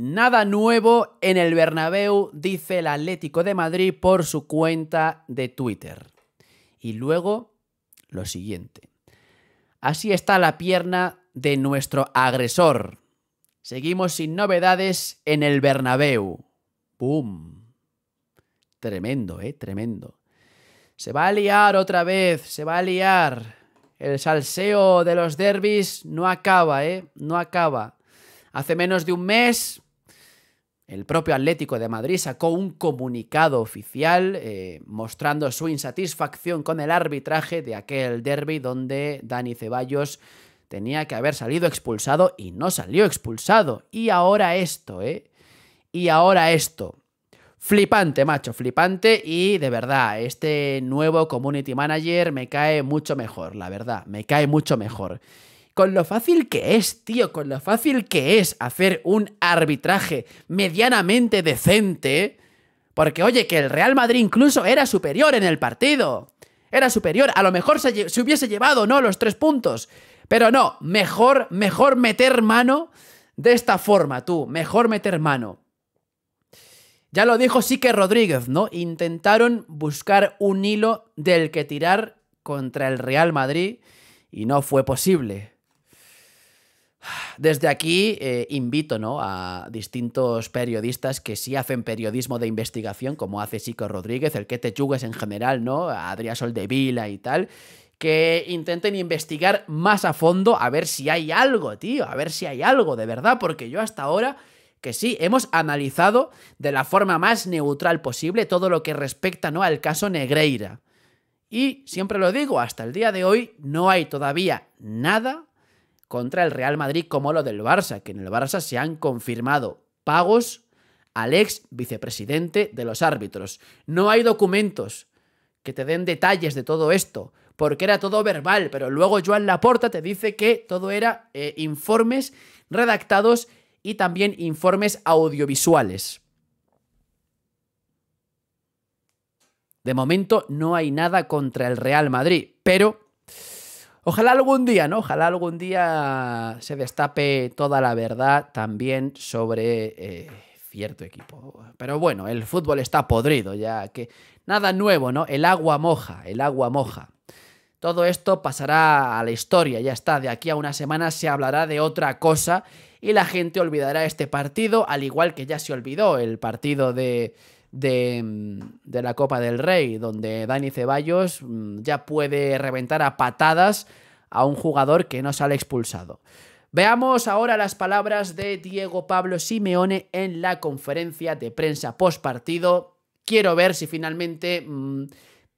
Nada nuevo en el Bernabéu, dice el Atlético de Madrid por su cuenta de Twitter. Y luego lo siguiente. Así está la pierna de nuestro agresor. Seguimos sin novedades en el Bernabéu. ¡Bum! Tremendo, ¿eh? Tremendo. Se va a liar otra vez, se va a liar. El salseo de los derbis no acaba, ¿eh? No acaba. Hace menos de un mes el propio Atlético de Madrid sacó un comunicado oficial eh, mostrando su insatisfacción con el arbitraje de aquel derby donde Dani Ceballos tenía que haber salido expulsado y no salió expulsado. Y ahora esto, ¿eh? Y ahora esto. Flipante, macho, flipante y de verdad, este nuevo community manager me cae mucho mejor, la verdad, me cae mucho mejor con lo fácil que es, tío, con lo fácil que es hacer un arbitraje medianamente decente, porque oye, que el Real Madrid incluso era superior en el partido. Era superior, a lo mejor se, hubiese llevado, ¿no? Los tres puntos. Pero no, mejor, mejor meter mano de esta forma, tú, mejor meter mano. Ya lo dijo sí que Rodríguez, ¿no? Intentaron buscar un hilo del que tirar contra el Real Madrid y no fue posible. Desde aquí eh, invito a distintos periodistas que sí hacen periodismo de investigación, como hace Sico Rodríguez, el que te en general, ¿no? A Adrián Soldevila y tal, que intenten investigar más a fondo a ver si hay algo, tío, a ver si hay algo, de verdad, porque yo hasta ahora que sí, hemos analizado de la forma más neutral posible todo lo que respecta ¿no? al caso Negreira. Y siempre lo digo, hasta el día de hoy no hay todavía nada contra el Real Madrid como lo del Barça, que en el Barça se han confirmado pagos al ex vicepresidente de los árbitros. No hay documentos que te den detalles de todo esto, porque era todo verbal, pero luego Joan Laporta te dice que todo era eh, informes redactados y también informes audiovisuales. De momento no hay nada contra el Real Madrid, pero Ojalá algún día, ¿no? Ojalá algún día se destape toda la verdad también sobre eh, cierto equipo. Pero bueno, el fútbol está podrido ya, que nada nuevo, ¿no? El agua moja, el agua moja. Todo esto pasará a la historia, ya está. De aquí a una semana se hablará de otra cosa y la gente olvidará este partido, al igual que ya se olvidó el partido de de, la Copa del Rey, donde Dani Ceballos mm, ya puede reventar a patadas a un jugador que no sale expulsado. Veamos ahora las palabras de Diego Pablo Simeone en la conferencia de prensa post partido. Quiero ver si finalmente mm,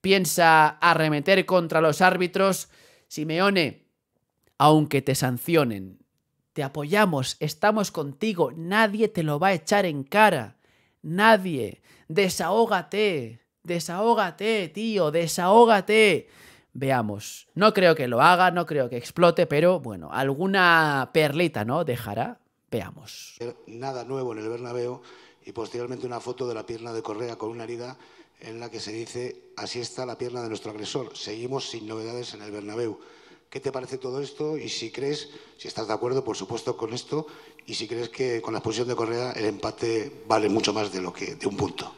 piensa arremeter contra los árbitros. Simeone, aunque te sancionen, te apoyamos, estamos contigo, nadie te lo va a echar en cara nadie. Desahógate, desahógate, tío, desahógate. Veamos, no creo que lo haga, no creo que explote, pero bueno, alguna perlita, ¿no? Dejará, veamos. Nada nuevo en el Bernabéu y posteriormente una foto de la pierna de Correa con una herida en la que se dice, así está la pierna de nuestro agresor, seguimos sin novedades en el Bernabéu. ¿Qué te parece todo esto? Y si crees, si estás de acuerdo, por supuesto, con esto, y si crees que con la expulsión de Correa el empate vale mucho más de lo que de un punto.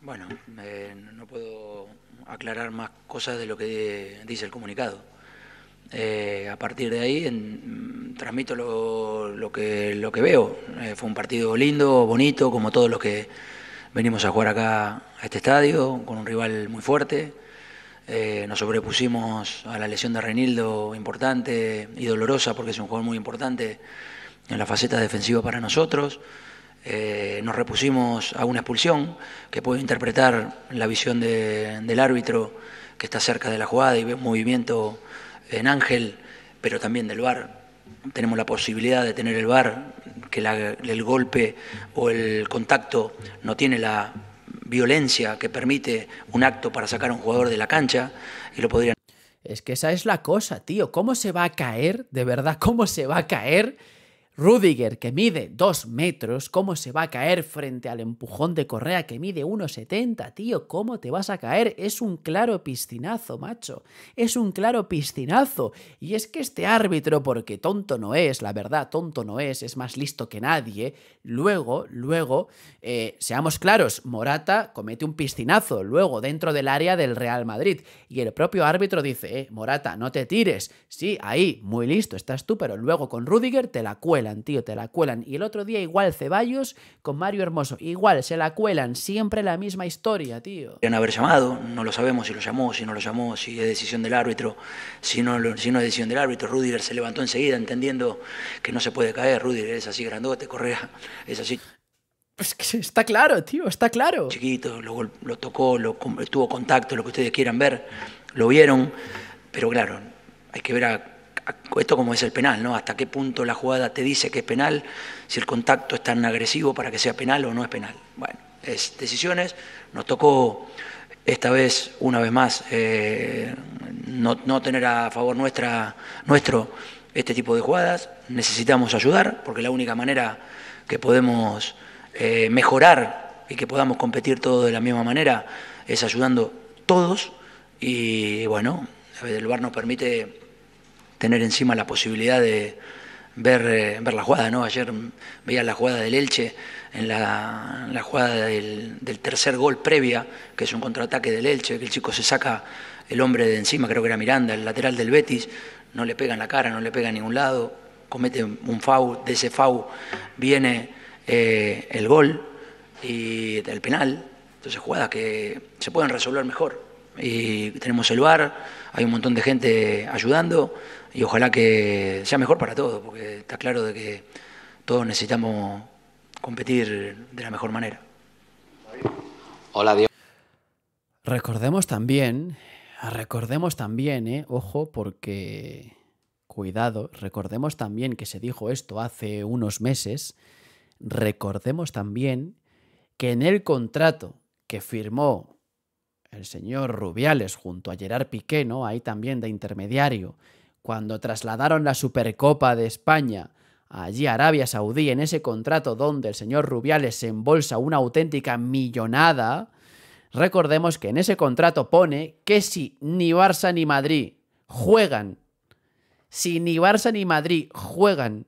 Bueno, eh, no puedo aclarar más cosas de lo que dice el comunicado. Eh, a partir de ahí mm, transmito lo, que, lo que veo. Eh, fue un partido lindo, bonito, como todos los que venimos a jugar acá a este estadio, con un rival muy fuerte. nos sobrepusimos a la lesión de Renildo importante y dolorosa, porque es un jugador muy importante en la faceta defensiva para nosotros. Eh, nos repusimos a una expulsión que puede interpretar la visión del árbitro que está cerca de la jugada y ve movimiento en Ángel, pero también del bar Tenemos la posibilidad de tener el bar que el golpe o el contacto no tiene la violencia que permite un acto para sacar a un jugador de la cancha y lo podrían... Es que esa es la cosa, tío. ¿Cómo se va a caer? De verdad, ¿cómo se va a caer? Rudiger, que mide 2 metros, ¿cómo se va a caer frente al empujón de Correa que mide 1,70, tío? ¿Cómo te vas a caer? Es un claro piscinazo, macho. Es un claro piscinazo. Y es que este árbitro, porque tonto no es, la verdad, tonto no es, es más listo que nadie, luego, luego, eh, seamos claros, Morata comete un piscinazo, luego dentro del área del Real Madrid. Y el propio árbitro dice, eh, Morata, no te tires. Sí, ahí, muy listo estás tú, pero luego con Rudiger te la cuela tío, te la cuelan. Y el otro día igual Ceballos con Mario Hermoso, igual, se la cuelan, siempre la misma historia, tío. Podrían haber llamado, no lo sabemos si lo llamó, si no lo llamó, si es decisión del árbitro, si no, es decisión del árbitro. Rudiger se levantó enseguida entendiendo que no se puede caer, Rudiger es así grandote, Correa es así. está claro, tío, está claro. Chiquito, luego lo tocó, lo, tuvo contacto, lo que ustedes quieran ver, lo vieron, pero claro, hay que ver a esto como es el penal, ¿no? Hasta qué punto la jugada te dice que es penal, si el contacto es tan agresivo para que sea penal o no es penal. Bueno, es decisiones. Nos tocó esta vez, una vez más, eh, no, tener a favor nuestra, nuestro este tipo de jugadas. Necesitamos ayudar, porque la única manera que podemos eh, mejorar y que podamos competir todos de la misma manera es ayudando todos. Y bueno, el VAR nos permite tener encima la posibilidad de ver, eh, ver la jugada, ¿no? Ayer veía la jugada del Elche, en la, jugada del, tercer gol previa, que es un contraataque del Elche, que el chico se saca el hombre de encima, creo que era Miranda, el lateral del Betis, no le pega en la cara, no le pega en ningún lado, comete un FAU, de ese FAU viene eh, el gol y el penal, entonces jugadas que se pueden resolver mejor y eh, tenemos el bar, hay un montón de gente ayudando y ojalá que sea mejor para todos, porque está claro de que todos necesitamos competir de la mejor manera. Hola, Dios. Recordemos también, recordemos también, eh, ojo, porque cuidado, recordemos también que se dijo esto hace unos meses, recordemos también que en el contrato que firmó el señor Rubiales junto a Gerard Piqué, ¿no? Ahí también de intermediario, cuando trasladaron la Supercopa de España allí a Arabia Saudí en ese contrato donde el señor Rubiales se embolsa una auténtica millonada, recordemos que en ese contrato pone que si ni Barça ni Madrid juegan, si ni Barça ni Madrid juegan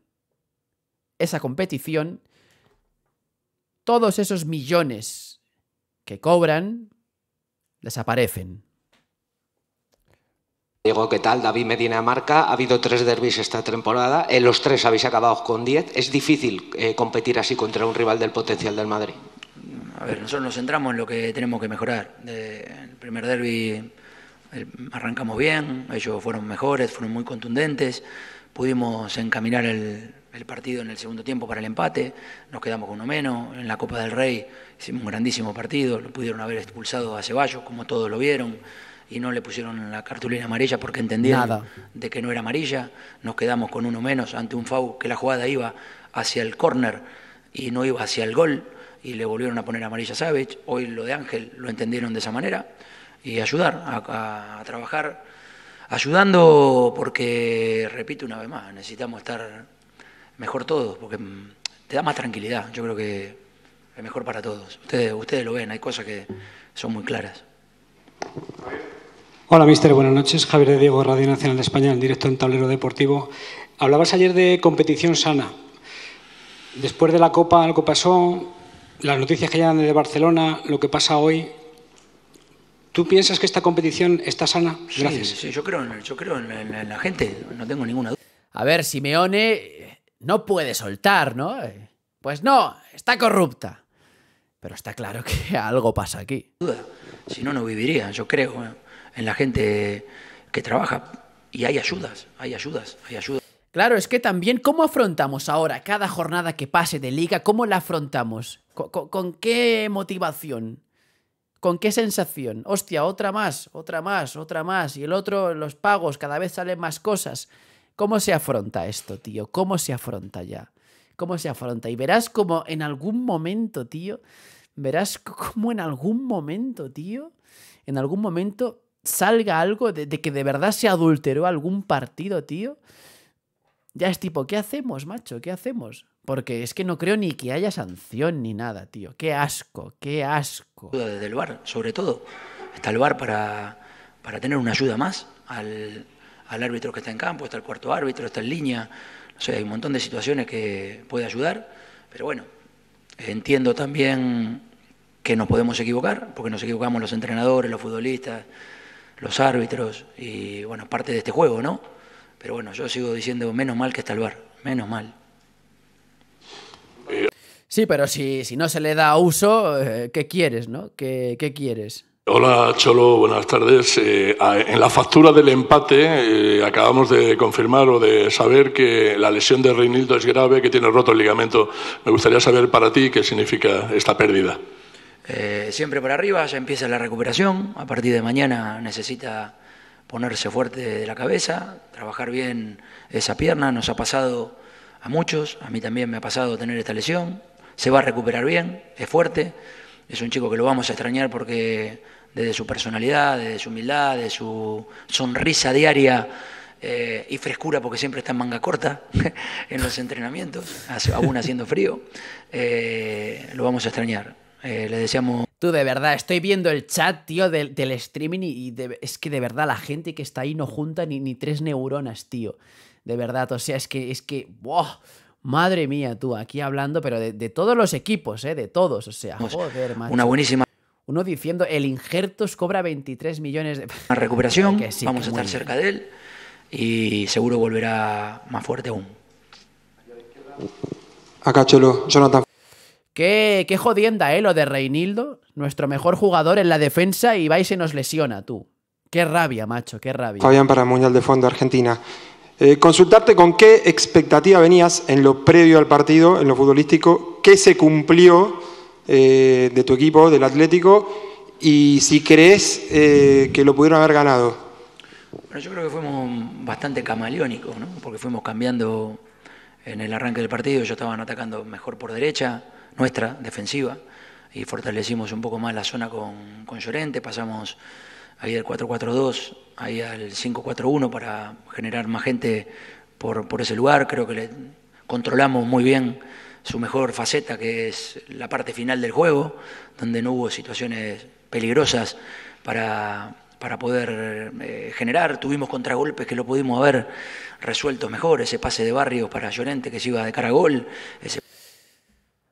esa competición, todos esos millones que cobran desaparecen. Diego, ¿qué tal? David Medina Marca. ha habido tres derbis esta temporada, en eh, los tres habéis acabado con 10. ¿Es difícil eh, competir así contra un rival del potencial del Madrid? A ver, nosotros nos centramos en lo que tenemos que mejorar. el primer derby eh, arrancamos bien, ellos fueron mejores, fueron muy contundentes, pudimos encaminar el, el partido en el segundo tiempo para el empate, nos quedamos con uno menos, en la Copa del Rey hicimos un grandísimo partido, lo pudieron haber expulsado a Ceballos, como todos lo vieron, y no le pusieron la cartulina amarilla porque entendían de que no era amarilla, nos quedamos con uno menos ante un FAU que la jugada iba hacia el córner y no iba hacia el gol, y le volvieron a poner amarilla a Savage, hoy lo de Ángel lo entendieron de esa manera, y ayudar a trabajar. Ayudando porque, repito una vez más, necesitamos estar mejor todo, porque mm, te da más tranquilidad, yo creo que es mejor para todos. Ustedes, ustedes lo ven, hay cosas que son muy claras. Hola, mister. Buenas noches. Javier de Diego, Radio Nacional de España, en directo en Tablero Deportivo. Hablabas ayer de competición sana. Después de la Copa, algo pasó, las noticias que llegan desde Barcelona, lo que pasa hoy. ¿Tú piensas que esta competición está sana? Gracias. Sí, yo creo, yo creo en la gente, no tengo ninguna duda. A ver, Simeone no puede soltar, ¿no? Eh, pues no, está corrupta. Pero está claro que algo pasa aquí. Si no, no viviría. Yo creo eh, en la gente que trabaja. Y hay ayudas, hay ayudas, hay ayudas. Claro, es que también, ¿cómo afrontamos ahora cada jornada que pase de liga? ¿Cómo la afrontamos? ¿Con, con qué motivación? ¿Con qué sensación? Hostia, otra más, otra más, otra más. Y el otro, los pagos, cada vez salen más cosas. ¿Cómo se afronta esto, tío? ¿Cómo se afronta ya? ¿Cómo se afronta? Y verás como en algún momento, tío, verás como en algún momento, tío, en algún momento salga algo de, que de verdad se adulteró algún partido, tío. Ya es tipo, ¿qué hacemos, macho? ¿Qué hacemos? Porque es que no creo ni que haya sanción ni nada, tío. Qué asco, qué asco. Desde el bar, sobre todo. Está el bar para, para tener una ayuda más al, al árbitro que está en campo, está el cuarto árbitro, está en línea. No sé, hay un montón de situaciones que puede ayudar, pero bueno, entiendo también que nos podemos equivocar, porque nos equivocamos los entrenadores, los futbolistas, los árbitros, y bueno, parte de este juego, ¿no? Pero bueno, yo sigo diciendo, menos mal que está el bar, menos mal. Sí, pero si, si no se le da uso, eh, ¿qué quieres, no? ¿Qué, qué quieres no qué quieres Hola Cholo, buenas tardes. Eh, en la factura del empate eh, acabamos de confirmar o de saber que la lesión de Reinildo es grave, que tiene roto el ligamento. Me gustaría saber para ti qué significa esta pérdida. Eh, siempre para arriba, ya empieza la recuperación. A partir de mañana necesita ponerse fuerte de la cabeza, trabajar bien esa pierna. Nos ha pasado a muchos, a mí también me ha pasado tener esta lesión. Se va a recuperar bien, es fuerte es un chico que lo vamos a extrañar porque desde su personalidad, desde su humildad, de su sonrisa diaria eh, y frescura, porque siempre está en manga corta en los entrenamientos, aún haciendo frío, eh, lo vamos a extrañar. Eh, le deseamos... Tú, de verdad, estoy viendo el chat, tío, del, streaming y, es que de verdad la gente que está ahí no junta ni, ni tres neuronas, tío. De verdad, o sea, es que, es que, wow, Madre mía, tú, aquí hablando, pero de, todos los equipos, ¿eh? De todos, o sea, pues, joder, macho. Una buenísima. Uno diciendo, el Injertos cobra 23 millones de... Una recuperación, vamos a estar cerca de él y seguro volverá más fuerte aún. Acá, Jonathan. Qué, qué jodienda, ¿eh? Lo de Reinildo, nuestro mejor jugador en la defensa y va y se nos lesiona, tú. Qué rabia, macho, qué rabia. Fabián para Muñal de Fondo Argentina. Eh, consultarte con qué expectativa venías en lo previo al partido, en lo futbolístico, qué se cumplió eh, de tu equipo, del Atlético, y si crees eh, que lo pudieron haber ganado. yo creo que fuimos bastante camaleónicos, ¿no? porque fuimos cambiando en el arranque del partido, ellos estaban atacando mejor por derecha, nuestra, defensiva, y fortalecimos un poco más la zona con, con Llorente, pasamos ahí al 4-4-2, ahí al 5-4-1 para generar más gente por, ese lugar. Creo que le controlamos muy bien su mejor faceta, que es la parte final del juego, donde no hubo situaciones peligrosas para, para poder eh, generar. Tuvimos contragolpes que lo pudimos haber resuelto mejor, ese pase de barrios para Llorente que se iba de cara a gol.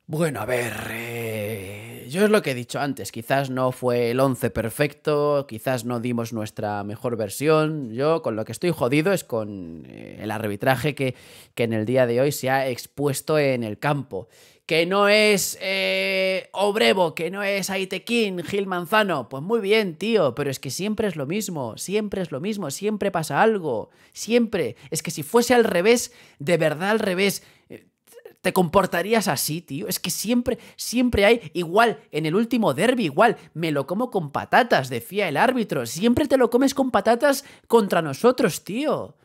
Bueno, a ver, eh, yo es lo que he dicho antes, quizás no fue el 11 perfecto, quizás no dimos nuestra mejor versión. Yo con lo que estoy jodido es con eh, el arbitraje que, que en el día de hoy se ha expuesto en el campo. Que no es eh, Obrevo, que no es Aitequín, Gil Manzano. Pues muy bien, tío, pero es que siempre es lo mismo, siempre es lo mismo, siempre pasa algo, siempre. Es que si fuese al revés, de verdad al revés, eh, ¿Te comportarías así, tío? Es que siempre, siempre hay, igual, en el último derby, igual, me lo como con patatas, decía el árbitro. Siempre te lo comes con patatas contra nosotros, tío.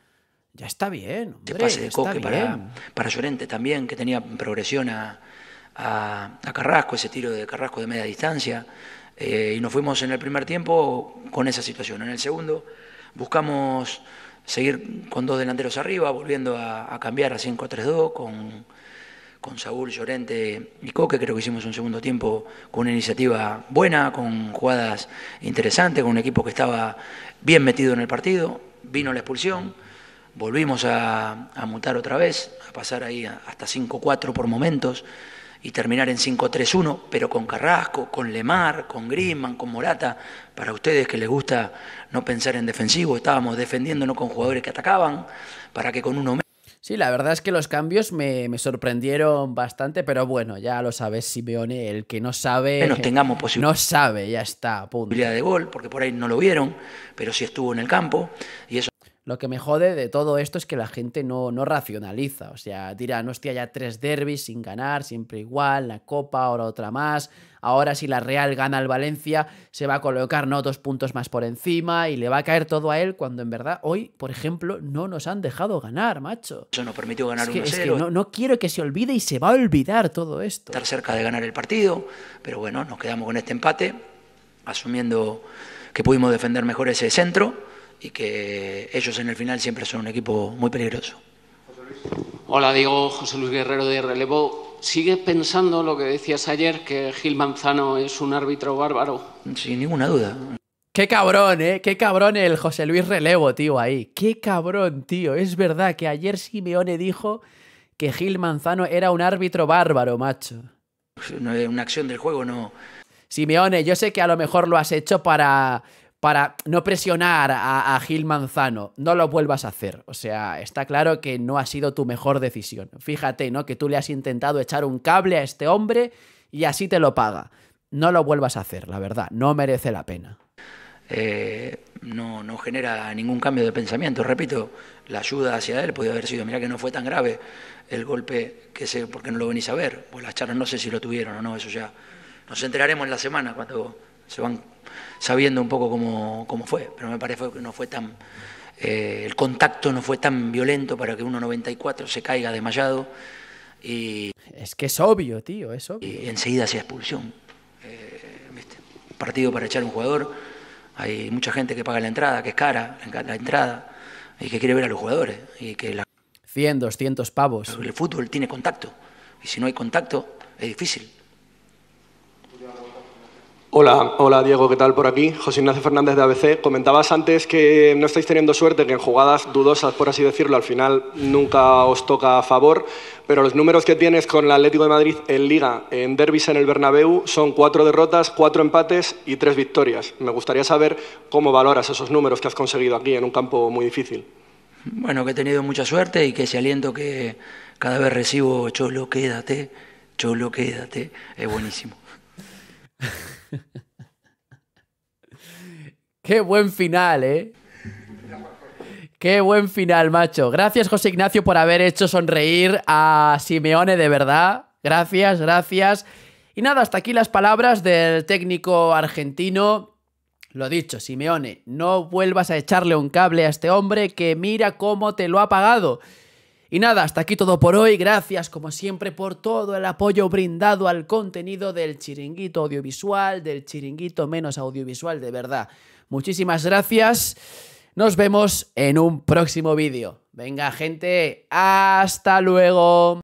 Ya está bien, Te pase de coque para, Llorente también, que tenía progresión a, Carrasco, ese tiro de Carrasco de media distancia. Eh, y nos fuimos en el primer tiempo con esa situación. En el segundo buscamos seguir con dos delanteros arriba, volviendo a, a cambiar a 5-3-2 con con Saúl Llorente y Coque, creo que hicimos un segundo tiempo con una iniciativa buena, con jugadas interesantes, con un equipo que estaba bien metido en el partido, vino la expulsión, volvimos a, a mutar otra vez, a pasar ahí hasta 5-4 por momentos y terminar en 5-3-1, pero con Carrasco, con Lemar, con Grisman, con Morata, para ustedes que les gusta no pensar en defensivo, estábamos defendiéndonos con jugadores que atacaban, para que con uno Sí, la verdad es que los cambios me, me, sorprendieron bastante, pero bueno, ya lo sabes, Simeone, el que no sabe. nos tengamos posibilidad. No sabe, ya está, punto. Posibilidad de gol, porque por ahí no lo vieron, pero sí estuvo en el campo, y eso. Lo que me jode de todo esto es que la gente no, no racionaliza. O sea, no hostia, ya tres derbis sin ganar, siempre igual, la copa, ahora otra más. Ahora si la Real gana al Valencia, se va a colocar no dos puntos más por encima y le va a caer todo a él cuando en verdad hoy, por ejemplo, no nos han dejado ganar, macho. Eso nos permitió ganar un no, no, quiero que se olvide y se va a olvidar todo esto. Estar cerca de ganar el partido, pero bueno, nos quedamos con este empate, asumiendo que pudimos defender mejor ese centro y que ellos en el final siempre son un equipo muy peligroso. Hola, Diego, José Luis Guerrero de Relevo. ¿Sigues pensando lo que decías ayer, que Gil Manzano es un árbitro bárbaro? Sin ninguna duda. Qué cabrón, ¿eh? Qué cabrón el José Luis Relevo, tío, ahí. Qué cabrón, tío. Es verdad que ayer Simeone dijo que Gil Manzano era un árbitro bárbaro, macho. Pues, no es una acción del juego no. Simeone, yo sé que a lo mejor lo has hecho para para no presionar a, Gil Manzano, no lo vuelvas a hacer. O sea, está claro que no ha sido tu mejor decisión. Fíjate, ¿no? Que tú le has intentado echar un cable a este hombre y así te lo paga. No lo vuelvas a hacer, la verdad, no merece la pena. Eh, no, no genera ningún cambio de pensamiento. Repito, la ayuda hacia él podía haber sido, mira que no fue tan grave el golpe que sé, porque no lo venís a ver. Pues las charlas no sé si lo tuvieron o no, eso ya. Nos enteraremos en la semana cuando se van sabiendo un poco cómo, fue, pero me parece que no fue tan, eh, el contacto no fue tan violento para que uno 1.94 se caiga desmayado. Y, es que es obvio, tío, es obvio. Y enseguida se expulsión. Eh, Partido para echar un jugador. Hay mucha gente que paga la entrada, que es cara la, entrada, y que quiere ver a los jugadores. Y que la, 100, 200 pavos. El fútbol tiene contacto. Y si no hay contacto, es difícil. Hola, hola Diego, ¿qué tal por aquí? José Ignacio Fernández de ABC. Comentabas antes que no estáis teniendo suerte, que en jugadas dudosas, por así decirlo, al final nunca os toca a favor, pero los números que tienes con el Atlético de Madrid en Liga, en derbis en el Bernabéu, son cuatro derrotas, cuatro empates y tres victorias. Me gustaría saber cómo valoras esos números que has conseguido aquí en un campo muy difícil. Bueno, que he tenido mucha suerte y que ese aliento que cada vez recibo, cholo, quédate, cholo, quédate, es buenísimo. Qué buen final, ¿eh? Qué buen final, macho. Gracias, José Ignacio, por haber hecho sonreír a Simeone de verdad. Gracias, gracias. Y nada, hasta aquí las palabras del técnico argentino. Lo dicho, Simeone, no vuelvas a echarle un cable a este hombre que mira cómo te lo ha pagado. Y nada, hasta aquí todo por hoy. Gracias como siempre por todo el apoyo brindado al contenido del chiringuito audiovisual, del chiringuito menos audiovisual, de verdad. Muchísimas gracias. Nos vemos en un próximo vídeo. Venga gente, hasta luego.